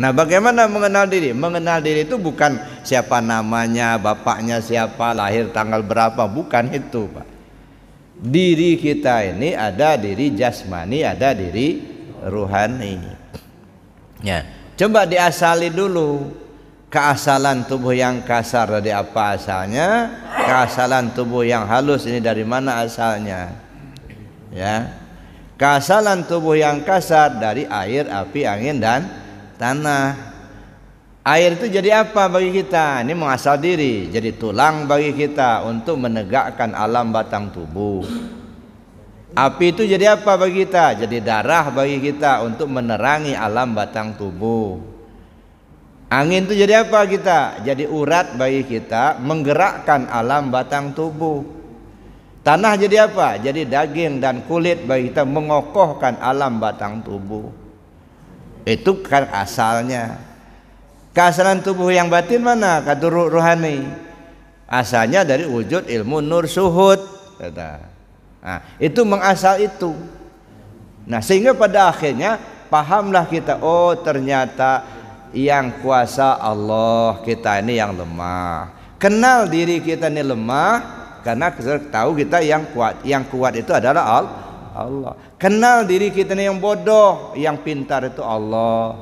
Nah, bagaimana mengenal diri? Mengenal diri itu bukan siapa namanya, bapaknya siapa, lahir tanggal berapa, bukan itu, Pak. Diri kita ini ada diri jasmani, ada diri ruhani. Ya, coba diasali dulu keasalan tubuh yang kasar dari apa asalnya, keasalan tubuh yang halus ini dari mana asalnya. Ya. Keasalan tubuh yang kasar dari air, api, angin dan tanah. Air itu jadi apa bagi kita? Ini mengasah diri, jadi tulang bagi kita untuk menegakkan alam batang tubuh. Api itu jadi apa bagi kita? Jadi darah bagi kita untuk menerangi alam batang tubuh. Angin itu jadi apa kita? Jadi urat bagi kita menggerakkan alam batang tubuh. Tanah jadi apa? Jadi daging dan kulit bagi kita mengokohkan alam batang tubuh itu kan asalnya keasalan tubuh yang batin mana kaduru rohani asalnya dari wujud ilmu nur suhud nah, itu mengasal itu nah sehingga pada akhirnya pahamlah kita oh ternyata yang kuasa Allah kita ini yang lemah kenal diri kita ini lemah karena kita tahu kita yang kuat yang kuat itu adalah Allah Allah. Kenal diri kita ini yang bodoh, yang pintar itu Allah.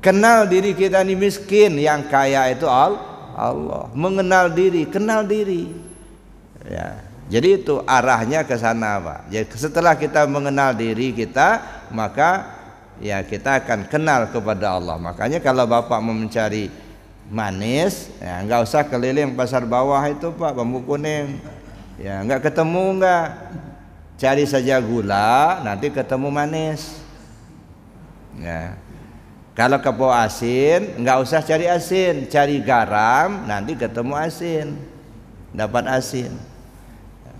Kenal diri kita ini miskin, yang kaya itu Allah. Mengenal diri, kenal diri. Ya. Jadi itu arahnya ke sana, Pak. Jadi setelah kita mengenal diri kita, maka ya kita akan kenal kepada Allah. Makanya kalau Bapak mau mencari manis, ya nggak usah keliling pasar bawah itu, Pak, bambu kuning. Ya nggak ketemu nggak cari saja gula nanti ketemu manis ya kalau kepo asin nggak usah cari asin cari garam nanti ketemu asin dapat asin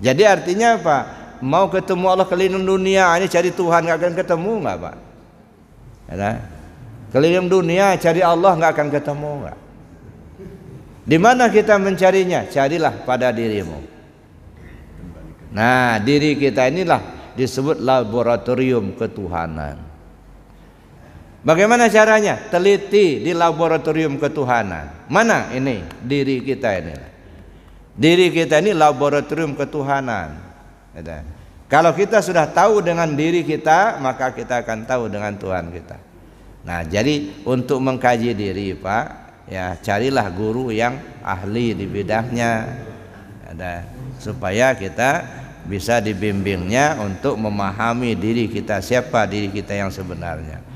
jadi artinya apa mau ketemu Allah keliling dunia ini cari Tuhan nggak akan ketemu nggak pak ya, keliling dunia cari Allah nggak akan ketemu nggak di mana kita mencarinya carilah pada dirimu Nah, diri kita inilah disebut laboratorium ketuhanan. Bagaimana caranya? Teliti di laboratorium ketuhanan. Mana ini diri kita ini? Diri kita ini laboratorium ketuhanan. Kalau kita sudah tahu dengan diri kita, maka kita akan tahu dengan Tuhan kita. Nah, jadi untuk mengkaji diri, Pak, ya carilah guru yang ahli di bidangnya. supaya kita bisa dibimbingnya untuk memahami diri kita siapa diri kita yang sebenarnya